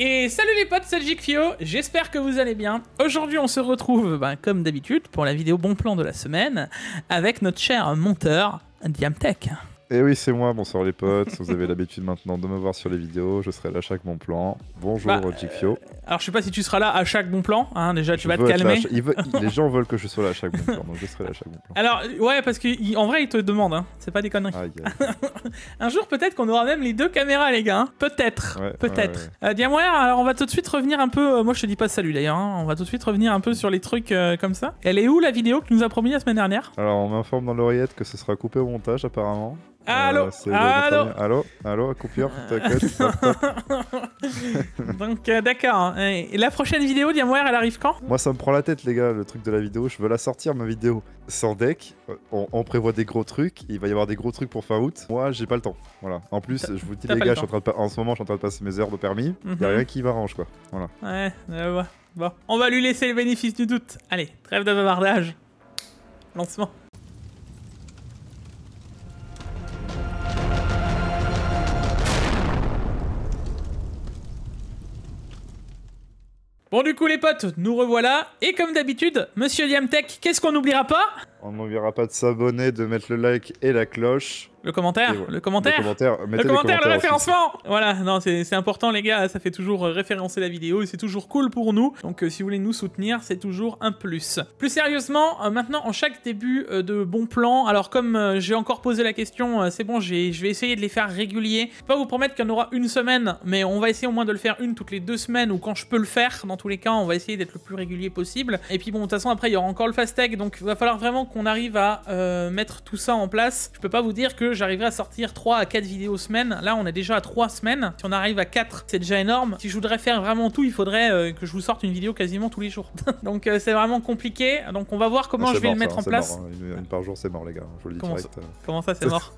Et salut les potes, c'est Fio, j'espère que vous allez bien. Aujourd'hui on se retrouve ben, comme d'habitude pour la vidéo bon plan de la semaine avec notre cher monteur Diamtech. Et eh oui, c'est moi, bonsoir les potes. Vous avez l'habitude maintenant de me voir sur les vidéos. Je serai là à chaque bon plan. Bonjour, bah, Jigfio. Euh, alors, je sais pas si tu seras là à chaque bon plan. Hein. déjà, tu vas te calmer. les gens veulent que je sois là à chaque bon plan, donc je serai là à chaque bon plan. Alors, ouais, parce qu'en vrai, ils te demandent. Hein. C'est pas des conneries. Un jour, peut-être qu'on aura même les deux caméras, les gars. Hein. Peut-être. peut-être. Euh, dis-moi, alors, on va tout de suite revenir un peu. Euh, moi, je te dis pas salut d'ailleurs. On va tout de suite revenir un peu sur les trucs comme ça. Elle est où la vidéo que tu nous as promis la semaine dernière Alors, on m'informe dans l'oreillette que ce sera coupé au montage, apparemment. Allô, euh, allô, allô, allô, coupure, t'inquiète. Donc euh, d'accord. Hein. la prochaine vidéo, Diamware, elle arrive quand Moi, ça me prend la tête, les gars, le truc de la vidéo. Je veux la sortir, ma vidéo. Sans deck, euh, on, prévoit des gros trucs. Il va y avoir des gros trucs pour fin août. Moi, j'ai pas le temps. Voilà. En plus, je vous dis, les gars, en, ce moment, je suis en train de passer mes heures de permis. Il mhm. rien qui m'arrange, quoi. Voilà. Ouais, bon. on va lui laisser le bénéfice du doute. Allez, trêve de bavardage. Lancement. Bon du coup les potes, nous revoilà. Et comme d'habitude, Monsieur Diamtech, qu'est-ce qu'on n'oubliera pas on n'oubliera pas de s'abonner, de mettre le like et la cloche. Le commentaire, le commentaire, le commentaire, le, référencement. Voilà, non, c'est important les gars, ça fait toujours euh, référencer la vidéo et c'est toujours cool pour nous. Donc euh, si vous voulez nous soutenir, c'est toujours un plus. Plus sérieusement, euh, maintenant en chaque début de bon plan, alors comme j'ai encore posé la question, c'est bon, je vais essayer de les faire réguliers. Je peux pas vous promettre qu'il y en aura une semaine, mais on va essayer au moins de le faire une toutes les deux semaines ou quand je peux le faire. Dans tous les cas, on va essayer d'être le plus régulier possible. Et puis bon, de toute façon après il y aura encore le fast tag, donc il va falloir vraiment qu'on arrive à euh, mettre tout ça en place, je peux pas vous dire que j'arriverai à sortir 3 à 4 vidéos semaine. Là, on est déjà à 3 semaines. Si on arrive à 4, c'est déjà énorme. Si je voudrais faire vraiment tout, il faudrait euh, que je vous sorte une vidéo quasiment tous les jours. Donc euh, c'est vraiment compliqué. Donc on va voir comment je vais le mettre en place. une, par jour, c'est mort, les gars. comment Ça, c'est mort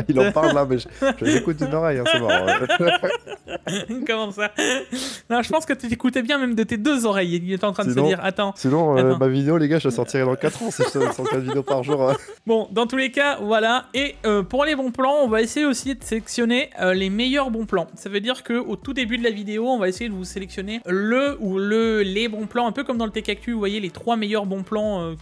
Il en parle là, mais je, l'écoute d'une oreille, hein, c'est mort. Hein. comment ça Non, je pense que tu t'écoutais bien même de tes deux oreilles. Il était en train de se dire, attends. Sinon, ma vidéo, les gars, je la sortirai dans 4 ans si par jour. Hein. Bon, dans tous les cas, voilà. Et euh, pour les bons plans, on va essayer aussi de sélectionner euh, les meilleurs bons plans. Ça veut dire que au tout début de la vidéo, on va essayer de vous sélectionner le ou le les bons plans, un peu comme dans le TKQ, vous voyez les trois meilleurs bons plans euh,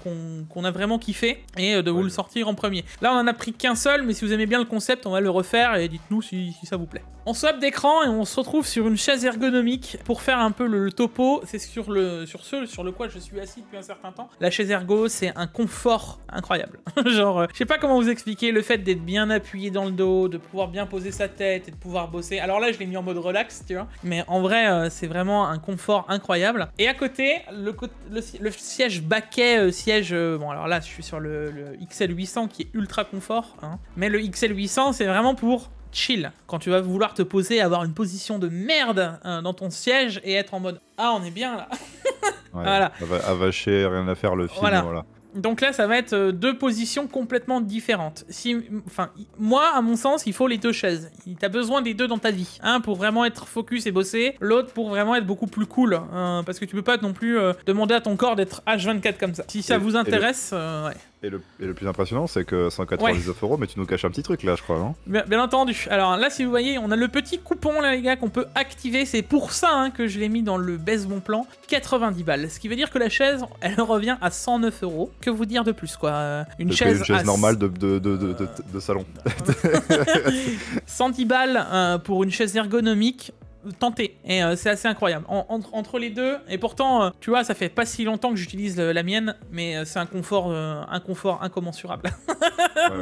qu'on a vraiment kiffé et de vous le sortir en premier. Là, on en a pris qu'un seul, mais si vous aimez bien le concept, on va le refaire et dites-nous si ça vous plaît. On swap d'écran et on se retrouve sur une chaise ergonomique pour faire un peu le, topo. C'est sur le sur ce sur le quoi je suis assis depuis un certain temps. La chaise ergo, c'est un confort incroyable. Genre, euh, je sais pas comment vous expliquer le fait d'être bien appuyé dans le dos, de pouvoir bien poser sa tête et de pouvoir bosser. Alors là, je l'ai mis en mode relax, tu vois. Mais en vrai, euh, c'est vraiment un confort incroyable. Et à côté, le, siège baquet, euh, siège bon alors là, je suis sur le, XL800 qui est ultra confort, hein. mais le XL800, c'est vraiment pour chill. Quand tu vas vouloir te poser, avoir une position de merde hein, dans ton siège et être en mode Ah, on est bien là. voilà. Avaché, rien à faire, le film. Voilà. Donc là, ça va être euh, deux positions complètement différentes. Si, enfin, moi, à mon sens, il faut les deux chaises. T'as besoin des deux dans ta vie. Un pour vraiment être focus et bosser, l'autre pour vraiment être beaucoup plus cool. Hein, parce que tu peux pas non plus euh, demander à ton corps d'être H24 comme ça. Si ça vous intéresse, euh, ouais. Et le, plus impressionnant, c'est que 199 euros, mais tu nous caches un petit truc là, je crois, non bien, entendu. Alors là, si vous voyez, on a le petit coupon là, les gars, qu'on peut activer. C'est pour ça hein, que je l'ai mis dans le baisse bon plan. 90 balles. Ce qui veut dire que la chaise, elle revient à 109 euros. Que vous dire de plus, quoi euh, Une chaise. normale de, euh. salon. 110 balles euh, pour une chaise ergonomique tenter. Et euh, c'est assez incroyable. entre, les deux, et pourtant, euh, tu vois, ça fait pas si longtemps que j'utilise la mienne, mais euh, c'est un confort, un confort incommensurable.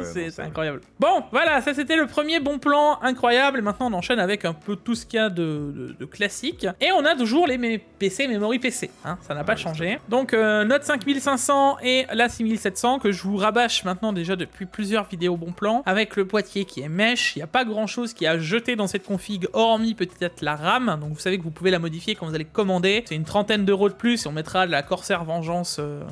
c'est incroyable. Bon, voilà, ça c'était le premier bon plan incroyable. maintenant, on enchaîne avec un peu tout ce qu'il y a de, classique. Et on a toujours les PC, Memory PC. Hein, ça n'a pas changé. Donc, notre 5500 et la 6700 que je vous rabâche maintenant déjà depuis plusieurs vidéos bon plan. Avec le boîtier qui est mèche il n'y a pas grand chose qui a jeté dans cette config, hormis peut-être la RAM, donc vous savez que vous pouvez la modifier quand vous allez commander. C'est une trentaine d'euros de plus on mettra de la Corsair Vengeance euh,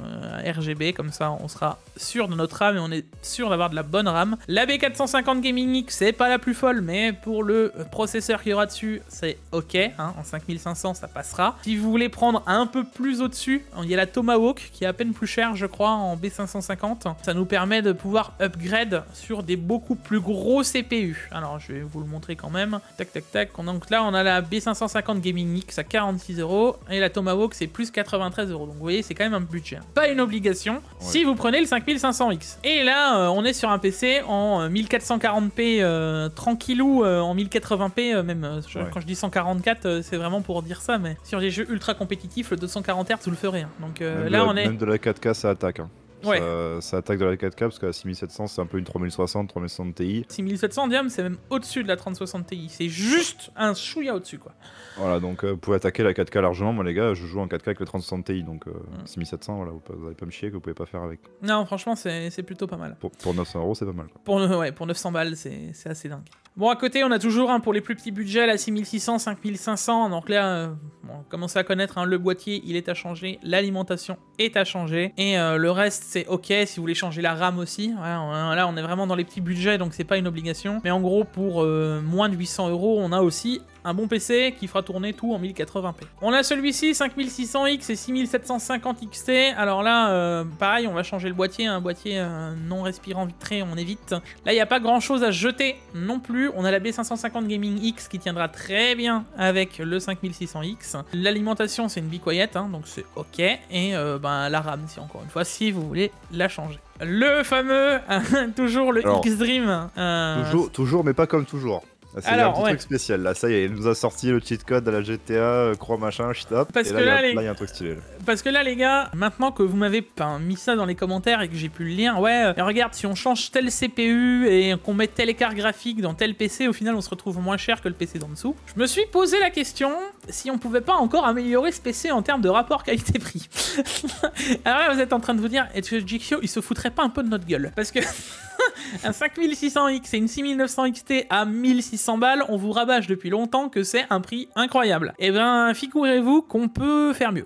RGB, comme ça on sera sûr de notre RAM et on est sûr d'avoir de la bonne RAM. La B450 Gaming X, c'est pas la plus folle, mais pour le processeur qu'il y aura dessus, c'est ok, hein. en 5500 ça passera. Si vous voulez prendre un peu plus au-dessus, il y a la Tomahawk qui est à peine plus chère, je crois, en B550. Ça nous permet de pouvoir upgrade sur des beaucoup plus gros CPU. Alors je vais vous le montrer quand même. Tac, tac, tac. Donc là, on a la la B550 Gaming X à 46 euros et la Tomahawk c'est plus 93 euros. Donc vous voyez, c'est quand même un budget. Hein. Pas une obligation si vous prenez le 5500X. Et là, euh, on est sur un PC en 1440p euh, euh, tranquillou, en 1080p même. Quand je dis 144, c'est vraiment pour dire ça, mais sur des jeux ultra compétitifs, le 240 Hz vous le ferez. Hein. Donc là, on est. de la 4K ça attaque. Hein. Ouais. Ça, attaque de la 4K parce que la 6700 c'est un peu une 3060, 3060 Ti. 6700 Diam c'est même au-dessus de la 3060 Ti, c'est juste un chouïa au-dessus quoi. Voilà donc euh, vous pouvez attaquer la 4K largement, moi les gars je joue en 4K avec le 3060 Ti donc 6700 euh, voilà vous, vous allez pas me chier que vous pouvez pas faire avec. Non franchement c'est plutôt pas mal. Pour, 900 euros c'est pas mal. Pour, ouais, pour 900 balles c'est assez dingue. Bon, à côté, on a toujours un pour les plus petits budgets, la 6600, 5500. Donc là, euh, on commence à connaître hein, le boîtier, il est à changer, l'alimentation est à changer. Et euh, le reste, c'est OK si vous voulez changer la RAM aussi. Hein, hein, là, on est vraiment dans les petits budgets, donc c'est pas une obligation. Mais en gros, pour euh, moins de 800 euros, on a aussi un bon PC qui fera tourner tout en 1080p. On a celui-ci, 5600X et 6750 XT. Alors là, euh, pareil, on va changer le boîtier, un hein. boîtier euh, non respirant vitré, on évite. Là, il n'y a pas grand-chose à jeter non plus. On a la B550 Gaming X qui tiendra très bien avec le 5600X. L'alimentation, c'est une bicoyette, hein, donc c'est OK. Et euh, ben, la RAM, si encore une fois, si vous voulez la changer. Le fameux, toujours le X-Dream. Hein, toujours, toujours, mais pas comme toujours. Ah, c'est un truc spécial là, ça y est, il nous a sorti le cheat code à la GTA, euh, croix machin, shit up. Parce que là, il les... y a un truc stylé. Parce que là, les gars, maintenant que vous m'avez mis ça dans les commentaires et que j'ai pu le lire, ouais, euh, regarde, si on change tel CPU et qu'on met tel écart graphique dans tel PC, au final, on se retrouve moins cher que le PC d'en dessous. Je me suis posé la question si on pouvait pas encore améliorer ce PC en termes de rapport qualité-prix. Alors là, vous êtes en train de vous dire, est-ce que il se foutrait pas un peu de notre gueule Parce que un 5600X et une 6900 XT à 1600 100 balles, on vous rabâche depuis longtemps que c'est un prix incroyable. Eh ben, figurez-vous qu'on peut faire mieux.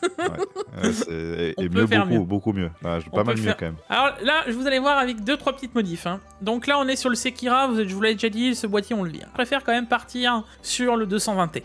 et, mieux, beaucoup, mieux, beaucoup, mieux. pas mal mieux quand même. Alors là, je vous allez voir avec deux trois petites modifs. Hein. Donc là, on est sur le Sekira. Vous je vous l'ai déjà dit, ce boîtier on le lit. Je préfère quand même partir sur le 220T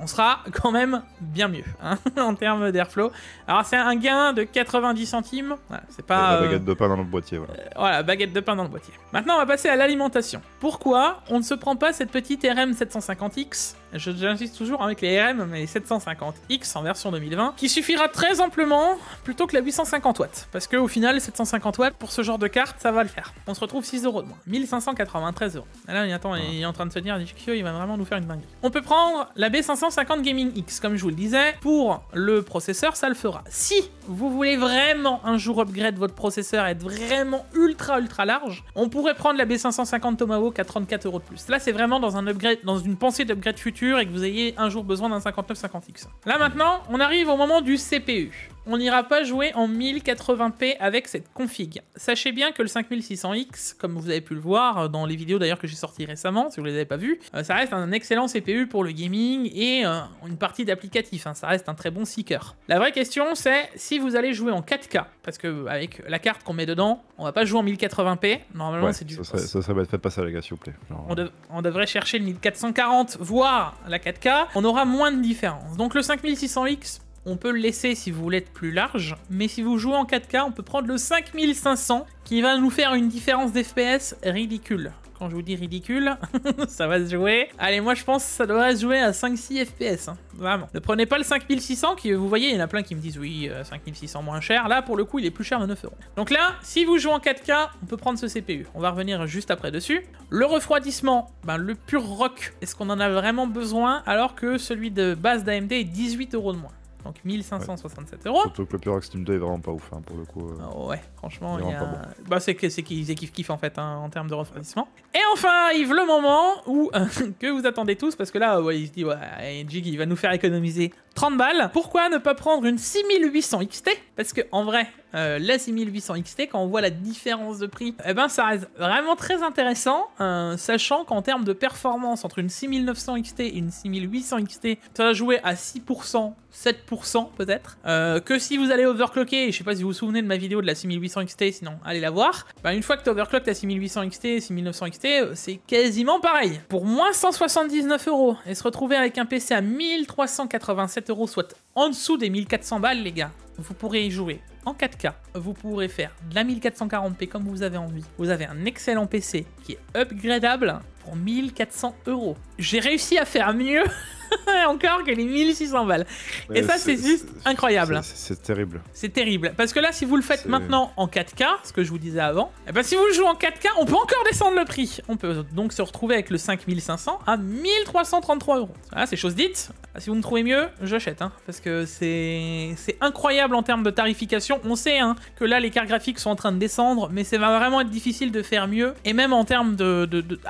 on sera quand même bien mieux hein, en termes d'airflow. Alors c'est un gain de 90 centimes. c'est pas. baguette euh, de pain dans le boîtier. Voilà. Euh, voilà. baguette de pain dans le boîtier. Maintenant, on va passer à l'alimentation. Pourquoi on ne se prend pas cette petite RM 750X J'insiste toujours hein, avec les RM, mais 750X en version 2020, qui suffira très amplement plutôt que la 850 watts. Parce au final, 750 watts, pour ce genre de carte, ça va le faire. On se retrouve 6 euros de moins. 1593 euros. Ah là, il, attend, ah. il est en train de se dire, il va vraiment nous faire une dinguerie. On peut prendre la b 550 Gaming X, comme je vous le disais, pour le processeur, ça le fera. Si vous voulez vraiment un jour upgrade votre processeur, être vraiment ultra ultra large, on pourrait prendre la B550 Tomahawk à 34 euros de plus. Là, c'est vraiment dans un upgrade, dans une pensée d'upgrade futur et que vous ayez un jour besoin d'un 5950X. Là maintenant, on arrive au moment du CPU on n'ira pas jouer en 1080p avec cette config. Sachez bien que le 5600X, comme vous avez pu le voir dans les vidéos d'ailleurs que j'ai sorties récemment, si vous ne les avez pas vues, euh, ça reste un excellent CPU pour le gaming et euh, une partie d'applicatif, hein, ça reste un très bon seeker. La vraie question c'est si vous allez jouer en 4K, parce que euh, avec la carte qu'on met dedans, on va pas jouer en 1080p, normalement c'est du... Ça serait, ça va être pas ça les gars s'il vous plaît. On, euh. on, devrait chercher le 1440, voire la 4K, on aura moins de différence. Donc le 5600X, on peut le laisser si vous voulez être plus large, mais si vous jouez en 4K, on peut prendre le 5500 qui va nous faire une différence d'FPS ridicule. Quand je vous dis ridicule, ça va se jouer. Allez, moi je pense que ça doit se jouer à 5-6 FPS. Hein. Vraiment. Ne prenez pas le 5600 qui, vous voyez, il y en a plein qui me disent oui, 5600 euh, moins cher. Là, pour le coup, il est plus cher de 9 euros. Donc là, si vous jouez en 4K, on peut prendre ce CPU. On va revenir juste après dessus. Le refroidissement, ben, le pur rock. Est-ce qu'on en a vraiment besoin alors que celui de base d'AMD est 18 euros de moins donc 1567 euros. Surtout que le Pyrox Steam 2 est vraiment pas ouf hein, pour le coup. Euh. Ah ouais, franchement, il y a... bah, c'est qu'ils kiffent kiff en fait hein, en termes de refroidissement. Et enfin arrive le moment où que vous attendez tous parce que là il se dit ouais, Jig il va nous faire économiser 30 balles. Pourquoi ne pas prendre une 6800 XT Parce que en vrai, euh, la 6800 XT, quand on voit la différence de prix, eh ben ça reste vraiment très intéressant, euh, sachant qu'en termes de performance entre une 6900 XT et une 6800 XT, ça va jouer à 6%, 7% peut-être, euh, que si vous allez overclocker, et je sais pas si vous vous souvenez de ma vidéo de la 6800 XT, sinon allez la voir, ben, une fois que tu overclockes ta 6800 XT et 6900 XT, c'est quasiment pareil. Pour moins 179 euros et se retrouver avec un PC à 1387 soit en dessous des 1400 balles, les gars, vous pourrez y jouer en 4K, vous pourrez faire de la 1440p comme vous avez envie. Vous avez un excellent PC qui est upgradable pour 1400 euros. J'ai réussi à faire mieux encore que est 1600 balles. Et ça, c'est juste incroyable. C'est terrible. C'est terrible. Parce que là, si vous le faites maintenant en 4K, ce que je vous disais avant, et eh ben, si vous le jouez en 4K, on peut encore descendre le prix. On peut donc se retrouver avec le 5500 à 1333 euros. Ah, c'est chose dite. Ah, si vous me trouvez mieux, j'achète. Hein, parce que c'est incroyable en termes de tarification. On sait hein, que là, les cartes graphiques sont en train de descendre, mais ça va vraiment être difficile de faire mieux. Et même en termes de,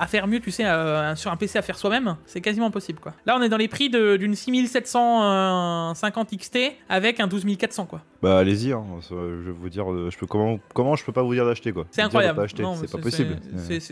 faire mieux, tu sais, euh, sur un PC à faire soi-même, c'est quasiment impossible. Quoi. Là, on est dans les prix d'une 6750 XT avec un 12400 quoi. Bah allez-y, hein. je vais vous dire, euh, je peux comment, comment je peux pas vous dire d'acheter quoi. C'est incroyable, c'est pas possible.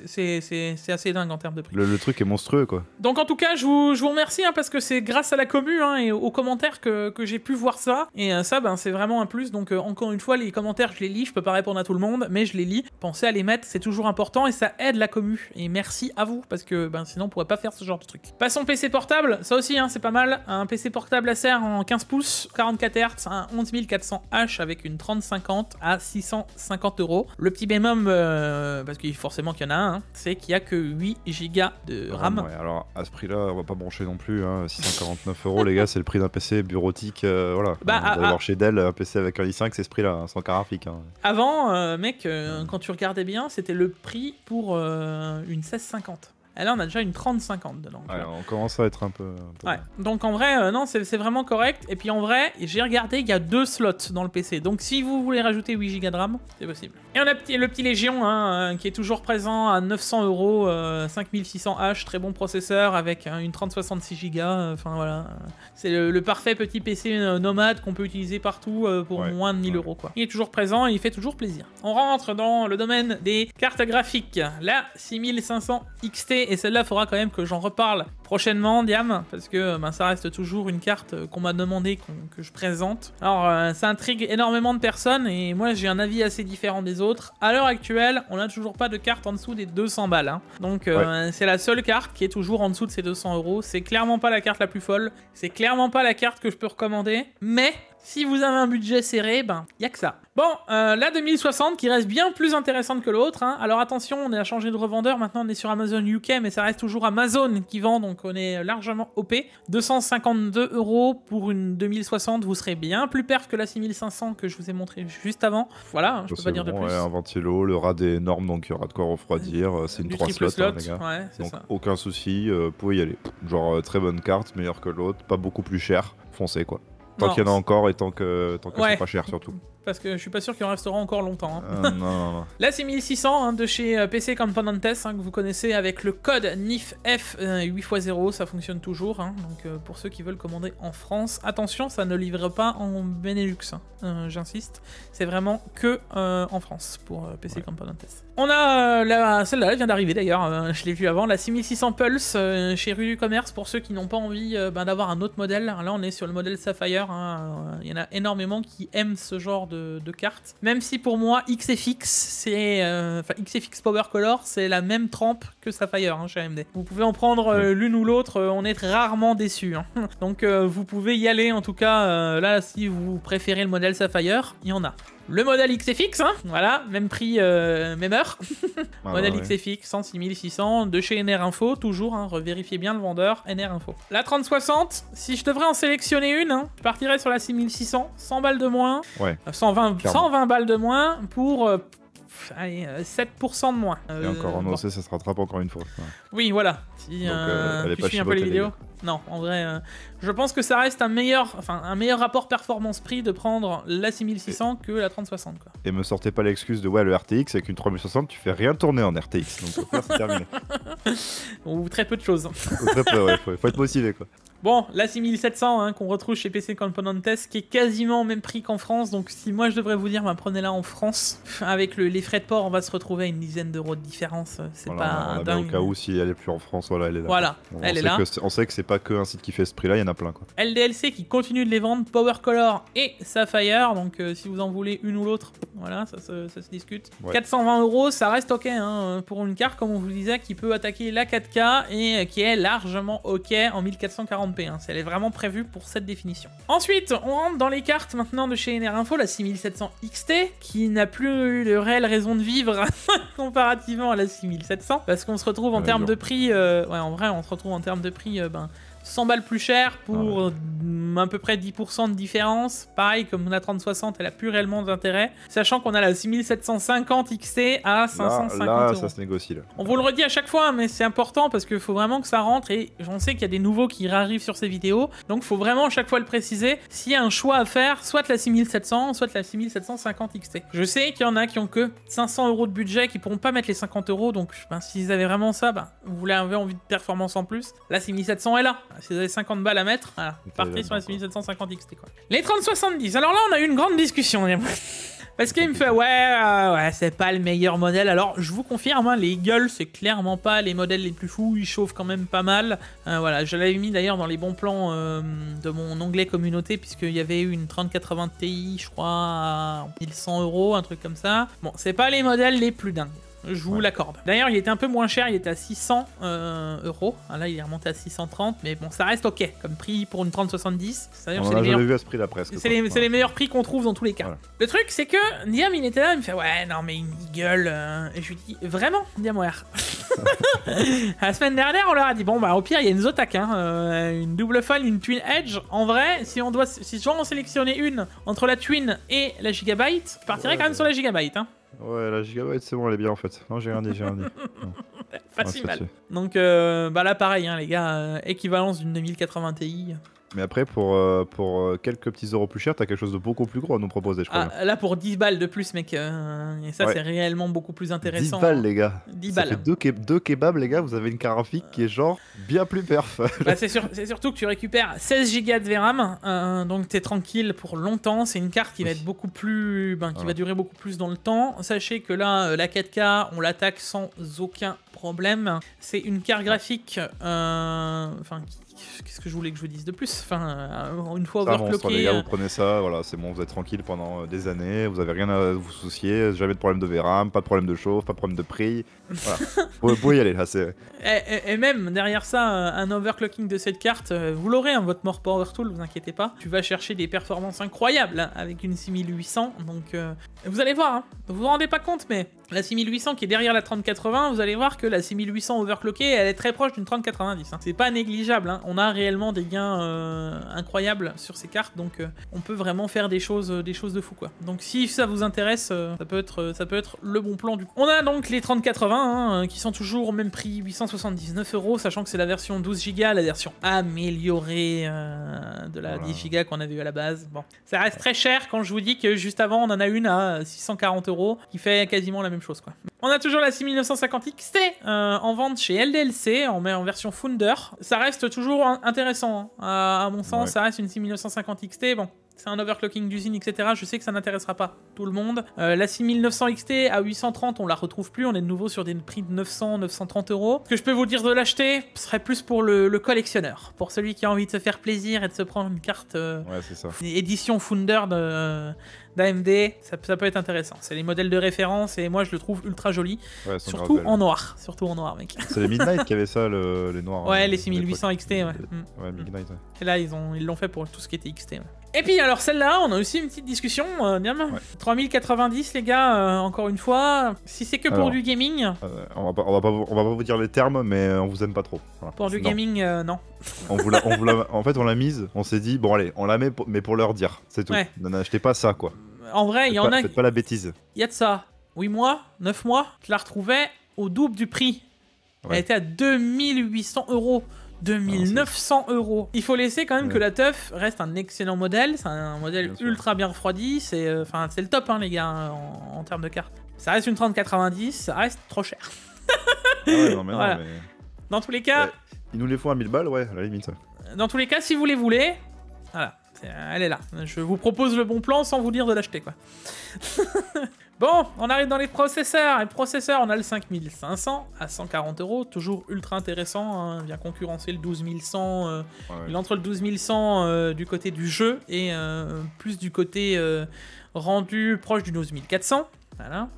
C'est assez dingue en termes de prix. Le, truc est monstrueux quoi. Donc en tout cas, je vous, je vous remercie hein, parce que c'est grâce à la commu hein, et aux commentaires que, que j'ai pu voir ça. Et euh, ça, ben, c'est vraiment un plus. Donc euh, encore une fois, les commentaires, je les lis, je peux pas répondre à tout le monde, mais je les lis. Pensez à les mettre, c'est toujours important et ça aide la commu. Et merci à vous parce que ben, sinon on pourrait pas faire ce genre de truc. Passons PC portable, ça aussi aussi, hein, c'est pas mal. Un PC portable à serre en 15 pouces, 44 Hz, un 11400H avec une 3050 à 650 euros. Le petit bémol, euh, parce qu'il forcément qu'il y en a un, hein, c'est qu'il n'y a que 8 Go de ah, RAM. ouais. Alors à ce prix-là, on va pas brancher non plus. Hein. 649 euros, les gars, c'est le prix d'un PC bureautique. Euh, voilà. Bah, ah, ah. chez Dell un PC avec un i5, c'est ce prix-là, hein, sans carte Avant, euh, mec, quand tu regardais bien, c'était le prix pour une 1650. Et là, on a déjà une 30-50 dedans. on commence à être un peu. ouais. Donc en vrai, euh, non, c'est vraiment correct. Et puis en vrai, j'ai regardé, il y a deux slots dans le PC. Donc si vous voulez rajouter 8 Go de RAM, c'est possible. Et on a le petit Légion, hein, euh, qui est toujours présent à 900 euros, 5600H, euh, très bon processeur avec hein, une une 3066 Go. Enfin voilà, c'est le, parfait petit PC nomade qu'on peut utiliser partout pour moins de 1000 euros quoi. Il est toujours présent et il fait toujours plaisir. On rentre dans le domaine des cartes graphiques. La 6500 XT et celle-là, il faudra quand même que j'en reparle prochainement, Diam, parce que euh, ben, ça reste toujours une carte euh, qu'on m'a demandé que je présente. Alors, euh, ça intrigue énormément de personnes, et moi, j'ai un avis assez différent des autres. À l'heure actuelle, on n'a toujours pas de carte en dessous des 200 balles, hein. donc c'est la seule carte qui est toujours en dessous de ces 200 euros. C'est clairement pas la carte la plus folle, c'est clairement pas la carte que je peux recommander, mais si vous avez un budget serré, ben, y a que ça. Bon, euh, la 2060 qui reste bien plus intéressante que l'autre. Hein. Alors attention, on a changé de revendeur. Maintenant, on est sur Amazon UK, mais ça reste toujours Amazon qui vend, donc on est largement OP. 252 euros pour une 2060, vous serez bien plus perf que la 6500 que je vous ai montré juste avant. Voilà, je hein, je peux pas dire de plus. Ouais, un ventilo, le rad est énorme, donc il y aura de quoi refroidir. Euh, c'est une 3 hein, slots, les gars. donc aucun souci, euh, vous pouvez y aller. Genre, très bonne carte, meilleure que l'autre, pas beaucoup plus cher. Foncez quoi. Tant qu'il y en a encore et tant que tant que c'est pas cher surtout parce que je suis pas sûr qu'il en restera encore longtemps. la hein. ah, 6600 non, non. Là, c'est 1600 hein, de chez euh, PC Componentes hein, que vous connaissez avec le code NIFF 8x0, euh, ça fonctionne toujours. Hein. donc euh, pour ceux qui veulent commander en France, attention, ça ne livre pas en Benelux, j'insiste. C'est vraiment que en France pour PC ouais. Componentes. On a celle-là, elle vient d'arriver d'ailleurs, je l'ai vue avant, la 6600 Pulse chez Rue du Commerce pour ceux qui n'ont pas envie ben, d'avoir un autre modèle. Là, on est sur le modèle Sapphire. Il y en a énormément qui aiment ce genre de cartes. Même si pour moi, XFX, c'est, euh, enfin, XFX Power Color, c'est la même trempe que Sapphire hein, chez AMD. Vous pouvez en prendre euh, l'une ou l'autre, euh, on est rarement déçu. Hein. Donc vous pouvez y aller en tout cas. là, si vous préférez le modèle Sapphire, il y en a. Le modèle XFX, hein, voilà, même prix, euh, même heure. Ah bah modèle XFX, 106 600, de chez NR Info, toujours, hein, revérifiez bien le vendeur, NR Info. La 3060, si je devrais en sélectionner une, hein, je partirais sur la 6600, 100 balles de moins, ouais, 120, 120 balles de moins pour... Euh, 7% euh, de moins. Et encore en euh, ça se rattrape encore une fois. Oui, voilà. Si Donc, euh, suis un peu les vidéos. Non, en vrai, je pense que ça reste un meilleur, enfin, un meilleur rapport performance-prix de prendre la 6600 que la 3060. Quoi. Et me sortez pas l'excuse de ouais, le RTX avec une 3060, tu fais rien tourner en RTX. Donc, c'est terminé. Ou très peu de choses. très peu, ouais, faut, faut être motivé quoi. Bon, la 6700 hein, qu'on retrouve chez PC Componentes qui est quasiment au même prix qu'en France. Donc si moi je devrais vous dire, bah, prenez-la en France. Avec les frais de port, on va se retrouver à une dizaine d'euros de différence. Euh, c'est pas dingue. Au cas où si elle est plus en France, voilà, elle est là. Voilà, elle est là. Que, on sait que c'est pas que un site qui fait ce prix-là, il y en a plein quoi. LDLC qui continue de les vendre, Power Color et Sapphire. Donc euh, si vous en voulez une ou l'autre, voilà, ça se, discute. 420 euros, ça reste ok hein, euh, pour une carte comme on vous disait qui peut attaquer la 4K et qui est largement ok en 1440 elle hein. est vraiment prévue pour cette définition. Ensuite, on rentre dans les cartes maintenant de chez NR Info, la 6700 XT, qui n'a plus eu de réelle raison de vivre comparativement à la 6700, parce qu'on se retrouve en termes de prix, euh, ouais en vrai on se retrouve en termes de prix, euh, ben 100 balles plus cher pour ah euh, à peu près 10% de différence. Pareil, comme on a 3060, elle a plus réellement d'intérêt. Sachant qu'on a la 6750 XT à 550 là, là, ça se négocie. Là. On vous le redit à chaque fois, hein, mais c'est important parce qu'il faut vraiment que ça rentre. Et j'en sais qu'il y a des nouveaux qui arrivent sur ces vidéos. Donc il faut vraiment à chaque fois le préciser. S'il y a un choix à faire, soit la 6700, soit la 6750 XT. Je sais qu'il y en a qui ont que 500 euros de budget, qui pourront pas mettre les 50 euros. Donc ben, s'ils avaient vraiment ça, ben, vous avez envie de performance en plus. La 6700 est là. Si vous avez 50 balles à mettre, voilà, partez sur la 6750 c'était quoi. Les 3070, alors là on a eu une grande discussion. Parce qu'il me fait ouais, euh, ouais c'est pas le meilleur modèle. Alors je vous confirme, hein, les gueules c'est clairement pas les modèles les plus fous. Ils chauffent quand même pas mal. Euh, voilà, je l'avais mis d'ailleurs dans les bons plans euh, de mon onglet communauté puisqu'il y avait une 3080 Ti, je crois, à 1100 euros, un truc comme ça. Bon, c'est pas les modèles les plus dingues je vous corde l'accorde. D'ailleurs, il était un peu moins cher, il était à 600 euh, euros. Ah, là, il est remonté à 630, mais bon, ça reste ok comme prix pour une 3070. cest à c'est les meilleurs... vu à ce prix-là presque. C'est les, meilleurs prix qu'on trouve dans tous les cas. Le truc, c'est que Niam, il était là, il me fait ouais, non mais il gueule. Euh. Et je lui dis vraiment, Niamware. la semaine dernière, on leur a dit bon bah au pire, il y a une Zotac, hein, euh, une double folle, une twin edge. En vrai, si on doit, si genre sélectionner une entre la twin et la gigabyte, je partirais quand même sur la gigabyte. Hein. Ouais, la gigabyte, c'est bon, elle est bien en fait. Non, j'ai rien dit, j'ai rien dit. Facile. Donc, euh, bah là, pareil, hein, les gars, euh, équivalence d'une 2080 Ti. Mais après, pour, euh, pour euh, quelques petits euros plus chers, t'as quelque chose de beaucoup plus gros à nous proposer, je crois. Ah, là, pour 10 balles de plus, mec, euh, et ça, c'est réellement beaucoup plus intéressant. 10 balles, les gars. 10 balles. deux, kebabs, les gars, vous avez une carte graphique qui est genre bien plus perf. Bah, c'est surtout que tu récupères 16 gigas de VRAM, donc t'es tranquille pour longtemps. C'est une carte qui va être beaucoup plus. Ben, qui ah va durer beaucoup plus dans le temps. Sachez que là, la 4K, on l'attaque sans aucun problème. C'est une carte graphique enfin, qui qu'est-ce que je voulais que je vous dise de plus Enfin, euh, une fois overclocké... les gars, euh, vous prenez ça, voilà, c'est bon, vous êtes tranquille pendant euh, des années, vous avez rien à vous soucier, jamais de problème de VRAM, pas de problème de chauffe, pas de problème de prix. Voilà. vous pouvez y aller, là, c'est... Et, et, même, derrière ça, un overclocking de cette carte, vous l'aurez, hein, votre mort Power Tool, vous inquiétez pas. Tu vas chercher des performances incroyables hein, avec une 6800, donc... vous allez voir, hein. vous vous rendez pas compte, mais la 6800 qui est derrière la 3080, vous allez voir que la 6800 overclockée, elle est très proche d'une 3090. C'est pas négligeable, on on a réellement des gains euh, incroyables sur ces cartes, donc euh, on peut vraiment faire des choses, euh, des choses de fou quoi. Donc si ça vous intéresse, ça, peut être, ça peut être le bon plan du coup. On a donc les 3080 hein, qui sont toujours au même prix, 879 euros, sachant que c'est la version 12 Go, la version améliorée de la 10 Go qu'on avait eu à la base. Bon, ça reste très cher quand je vous dis que juste avant on en a une à 640 euros qui fait quasiment la même chose quoi. On a toujours la 6950 XT euh, en vente chez LDLC, en version Founder. Ça reste toujours intéressant, hein, à, mon sens, ça reste une 6950 XT. Bon, c'est un overclocking d'usine, etc. Je sais que ça n'intéressera pas tout le monde. Euh, la 6900 XT à 830, on la retrouve plus. On est de nouveau sur des prix de 900, 930 euros. Ce que je peux vous dire de l'acheter ce serait plus pour le, collectionneur, pour celui qui a envie de se faire plaisir et de se prendre une carte euh, ouais c'est ça. édition Founder d'AMD. Ça, ça, peut être intéressant. C'est les modèles de référence et moi je le trouve ultra joli, surtout en noir, surtout en noir, mec. C'est les Midnight qui avaient ça, le, les noirs. Hein, ouais, les 6800 XT, ouais. ouais mm. Midnight, et là ils l'ont ils fait pour tout ce qui était XT. Et puis alors celle-là, on a aussi une petite discussion, 3090 euh, les gars, euh, encore une fois, si c'est que pour du gaming... Euh, on, va pas, on, va pas, vous dire les termes, mais on vous aime pas trop. Pour du gaming, non. on en fait, on l'a mise, on s'est dit, bon allez, on la met, mais pour leur dire, c'est tout. Ouais. N'achetez pas ça, quoi. En vrai, il y en a... Faites pas la bêtise. Il y a de ça. 8 mois, 9 mois, je la retrouvais au double du prix. Elle était à 2800 euros. 2900 ah, euros. Il faut laisser quand même que la teuf reste un excellent modèle. C'est un modèle ultra bien refroidi. C'est euh, le top, hein, les gars, hein, en, termes de cartes. Ça reste une 3090, ça reste trop cher. Ah dans tous les cas. Ils nous les font à 1000 balles, ouais, à la limite. Dans tous les cas, si vous les voulez, voilà elle est là. Je vous propose le bon plan sans vous dire de l'acheter, quoi. bon, on arrive dans les processeurs. les processeurs, on a le 5500 à 140 euros. Toujours ultra intéressant. Hein. Vient concurrencer le 12100. Euh, il entre le 12100 euh, du côté du jeu et euh, plus du côté rendu proche du 12400.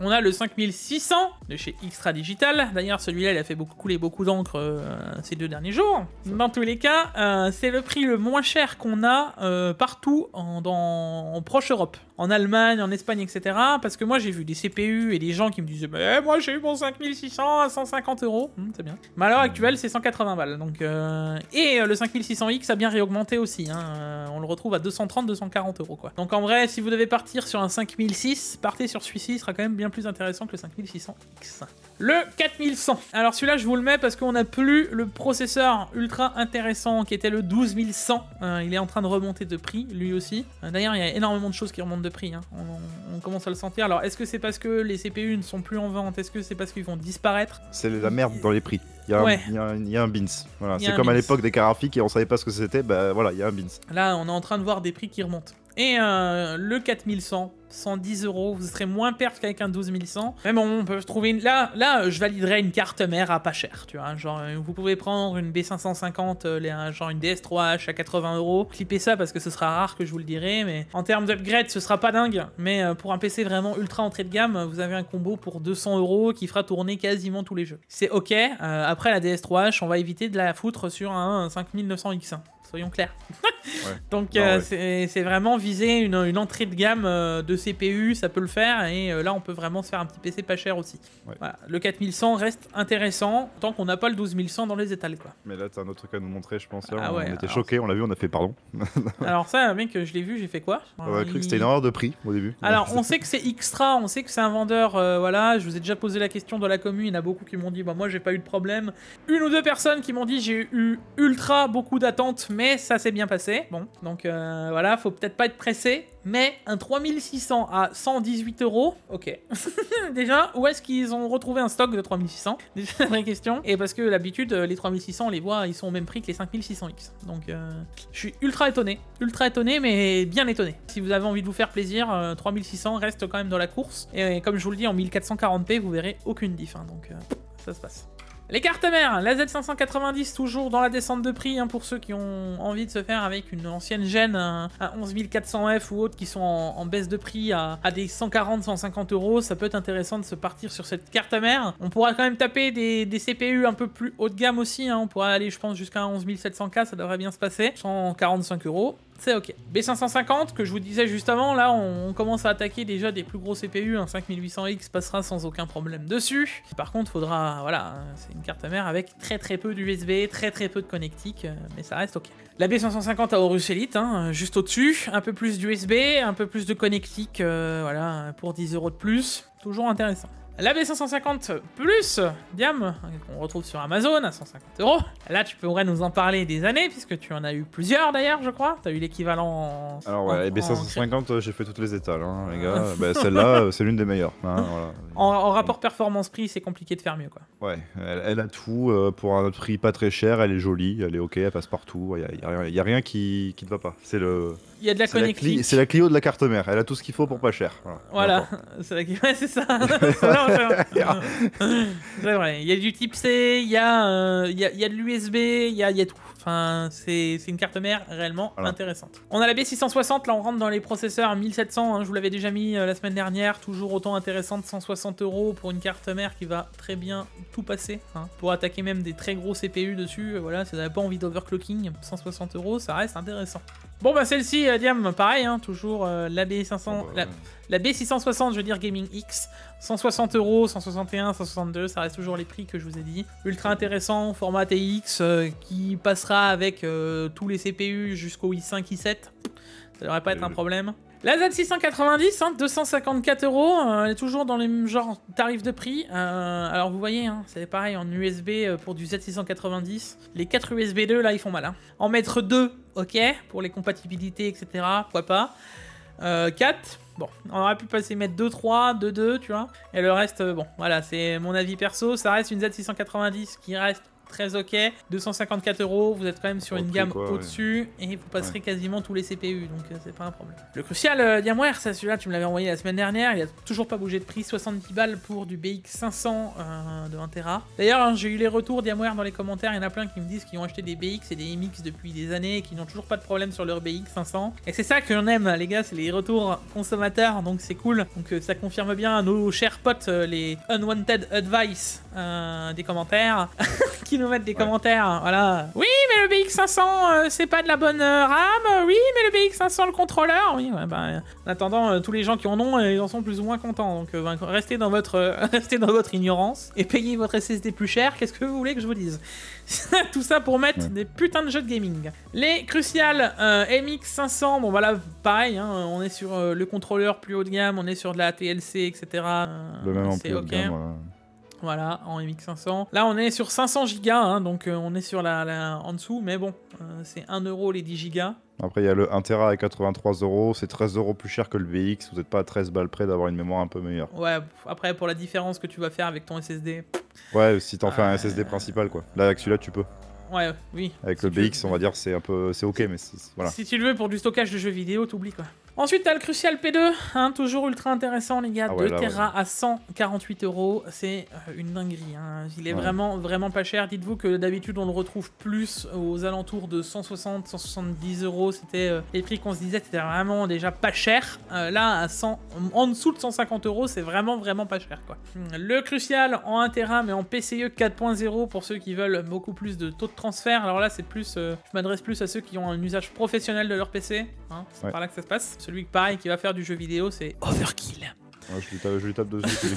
On a le 5600 de chez Xtra Digital. D'ailleurs, celui-là, il a fait beaucoup couler beaucoup d'encre euh, ces deux derniers jours. Dans tous les cas, euh, c'est le prix le moins cher qu'on a euh, partout en, proche Europe. En Allemagne, en Espagne, etc. Parce que moi, j'ai vu des CPU et des gens qui me disaient Mais moi, j'ai eu mon 5600 à 150 euros. Hum, c'est bien. Mais à l'heure actuelle, c'est 180 balles. Donc, Et le 5600X a bien réaugmenté aussi. Hein. on le retrouve à 230-240 euros. Donc en vrai, si vous devez partir sur un 5600, partez sur celui-ci sera quand même bien plus intéressant que le 5600X. Le 4100. Alors celui-là, je vous le mets parce qu'on n'a plus le processeur ultra intéressant qui était le 12100. Euh, il est en train de remonter de prix, lui aussi. Euh, d'ailleurs, il y a énormément de choses qui remontent de prix. Hein. On, commence à le sentir. Alors, est-ce que c'est parce que les CPU ne sont plus en vente Est-ce que c'est parce qu'ils vont disparaître C'est la merde dans les prix. Il y, a un, bins. C'est comme à l'époque des graphiques et on savait pas ce que c'était. Bah voilà, il y a un bins. Là, on est en train de voir des prix qui remontent. Et euh, le 4100, 110 euros, vous serez moins perte qu'avec un 12100. Mais bon, on peut trouver une... Là, là, euh, je validerai une carte mère à pas cher, tu vois. Hein, genre, euh, vous pouvez prendre une B550, genre une DS3H à 80 euros. Clippez ça parce que ce sera rare que je vous le dirai, mais en termes d'upgrade, ce sera pas dingue. Mais pour un PC vraiment ultra entrée de gamme, vous avez un combo pour 200 euros qui fera tourner quasiment tous les jeux. C'est ok. après la DS3H, on va éviter de la foutre sur un 5900X1 soyons clairs. Donc euh, c'est vraiment viser une, entrée de gamme euh, de CPU, ça peut le faire, et euh, là on peut vraiment se faire un petit PC pas cher aussi. Le 4100 reste intéressant tant qu'on n'a pas le 12100 dans les étals. Quoi. Mais là t'as un autre truc à nous montrer, je pense. Ah on, était choqué on l'a vu, on a fait pardon. alors ça, mec, je l'ai vu, j'ai fait quoi On a cru que c'était une erreur de prix au début. Alors on sait que c'est extra, on sait que c'est un vendeur, voilà, je vous ai déjà posé la question dans la commune, il y en a beaucoup qui m'ont dit, bah moi j'ai pas eu de problème. Une ou deux personnes qui m'ont dit j'ai eu ultra beaucoup d'attentes, mais ça s'est bien passé. Bon, donc euh, voilà, faut peut-être pas être pressé, mais un 3600 à 118 euros, ok. Déjà, où est-ce qu'ils ont retrouvé un stock de 3600 Déjà, la vraie question. Et parce que l'habitude, euh, les 3600, on les voit, ils sont au même prix que les 5600X. Donc, euh, je suis ultra étonné. Ultra étonné, mais bien étonné. Si vous avez envie de vous faire plaisir, 3600 reste quand même dans la course. Et comme je vous le dis, en 1440p, vous verrez aucune diff. Hein. donc, ça se passe. Les cartes mères, la Z590 toujours dans la descente de prix hein, pour ceux qui ont envie de se faire avec une ancienne gêne à 11400F ou autre qui sont en, baisse de prix à, des 140-150 euros. Ça peut être intéressant de se partir sur cette carte mère. On pourra quand même taper des, CPU un peu plus haut de gamme aussi. Hein. On pourra aller je pense jusqu'à 11700K, ça devrait bien se passer. 145 euros c'est ok. B550, que je vous disais juste avant, là, on, commence à attaquer déjà des plus gros CPU, un 5800X passera sans aucun problème dessus. Par contre, faudra, voilà, hein, c'est une carte mère avec très très peu d'USB, très très peu de connectique, euh, mais ça reste ok. La B550 à Horus Elite, hein, juste au-dessus, un peu plus d'USB, un peu plus de connectique, euh, voilà, pour 10 euros de plus, toujours intéressant. La B550 Plus, Diam, qu'on retrouve sur Amazon à 150 euros. Là, tu pourrais nous en parler des années, puisque tu en as eu plusieurs d'ailleurs, je crois. Tu as eu l'équivalent en. Alors, ouais, la B550, euh, j'ai fait toutes les étals, hein, les gars. Ah. Bah, celle-là, euh, c'est l'une des meilleures. Hein, en, rapport performance-prix, c'est compliqué de faire mieux, quoi. Ouais, elle, a tout euh, pour un prix pas très cher. Elle est jolie, elle est ok, elle passe partout. Il n'y a, y a, rien qui, qui ne va pas. C'est le. Il y a de la connectique. C'est la Clio de la carte mère. Elle a tout ce qu'il faut pour pas cher. Voilà. C'est la ça. c'est vrai. Il y a du type C, il y, a, y, de l'USB, il y il y a tout. Enfin, c'est une carte mère réellement intéressante. On a la B660, là on rentre dans les processeurs 1700, hein, hein, je vous l'avais déjà mis euh, la semaine dernière, toujours autant intéressante, 160 euros pour une carte mère qui va très bien tout passer, hein. pour attaquer même des très gros CPU dessus, euh, voilà, si vous n'avez pas envie d'overclocking, 160 euros, ça reste intéressant. Bon bah celle-ci, euh, Diam, pareil, toujours la B500... La B660, je veux dire Gaming X, 160 euros, 161, 162, ça reste toujours les prix que je vous ai dit. Ultra intéressant, format TX euh, qui passera avec euh, tous les CPU jusqu'au i5, i7. Ça devrait pas être un euh. problème. La Z690, hein, 254 euros, hein, elle est toujours dans le même genre tarif de prix. alors vous voyez, hein, c'est pareil en USB pour du Z690. Les 4 USB 2 là, ils font mal. Hein. En mettre 2, ok, pour les compatibilités, etc. Pourquoi pas. 4, Bon, on aurait pu passer mettre 2-3, 2-2, tu vois. Et le reste, euh, bon, voilà, c'est mon avis perso. Ça reste une Z690 qui reste très ok. 254 euros, vous êtes quand même sur une gamme au-dessus et vous passerez quasiment tous les CPU, donc euh, c'est pas un problème. Le crucial euh, Diamware, ça celui-là, tu me l'avais envoyé la semaine dernière, il a toujours pas bougé de prix, 70 balles pour du BX500 euh, de 1 Tera. D'ailleurs, hein, j'ai eu les retours Diamware dans les commentaires, il y en a plein qui me disent qu'ils ont acheté des BX et des MX depuis des années et qu'ils n'ont toujours pas de problème sur leur BX500. Et c'est ça que j'en aime, les gars, c'est les retours consommateurs, donc c'est cool. Donc ça confirme bien nos chers potes, les Unwanted Advice des commentaires, qui nous mettre des commentaires. Hein, voilà. Oui, mais le BX500, euh, c'est pas de la bonne euh, RAM. Oui, mais le BX500, le contrôleur. Oui, bah, en attendant, euh, tous les gens qui en ont, ils en sont plus ou moins contents. Donc, ben, restez, dans votre, restez dans votre ignorance et payez votre SSD plus cher. Qu'est-ce que vous voulez que je vous dise Tout ça pour mettre des putains de jeux de gaming. Les Crucial MX500, bon, voilà, pareil, hein, on est sur le contrôleur plus haut de gamme, on est sur de la TLC, etc. Le même en voilà, en MX500. Là, on est sur 500 gigas, hein, donc euh, on est sur la, en dessous, mais bon, euh, c'est 1€ euro les 10 gigas. Après, il y a le 1 Tera à 83 euros, c'est 13 euros plus cher que le BX, vous n'êtes pas à 13 balles près d'avoir une mémoire un peu meilleure. Ouais, après, pour la différence que tu vas faire avec ton SSD. Ouais, si t'en fais un euh, SSD principal, quoi. Là, avec celui-là, tu peux. Ouais, oui. Avec le BX, on va dire, c'est un peu, c'est ok, mais voilà. Si tu le veux pour du stockage de jeux vidéo, t'oublies, quoi. Ensuite, tu as le Crucial P2, hein, toujours ultra intéressant, les gars. 2 ah Tera à 148 euros, c'est euh, une dinguerie. Hein. Il est vraiment, vraiment pas cher. Dites-vous que d'habitude, on le retrouve plus aux alentours de 160, 170 euros. C'était euh, les prix qu'on se disait, c'était vraiment déjà pas cher. Euh, là, à 100, en dessous de 150 euros, c'est vraiment, vraiment pas cher. Quoi. Le Crucial en 1 Tera, mais en PCE 4.0 pour ceux qui veulent beaucoup plus de taux de transfert. Alors là, c'est plus, je m'adresse plus à ceux qui ont un usage professionnel de leur PC. Hein. c'est par là que ça se passe celui, pareil, qui va faire du jeu vidéo, c'est Overkill. je, lui tape, dessus,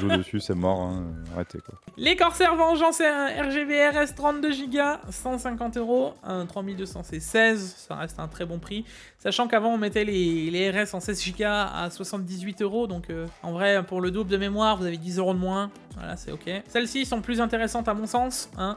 joue dessus, c'est mort, hein. arrêtez quoi. Les Corsair Vengeance c'est un RGB RS 32Go, 150 euros, un 3200 c'est 16, ça reste un très bon prix. Sachant qu'avant on mettait les, RS en 16Go à 78 euros, donc euh, en vrai pour le double de mémoire vous avez 10 euros de moins, voilà c'est ok. Celles-ci sont plus intéressantes à mon sens, hein.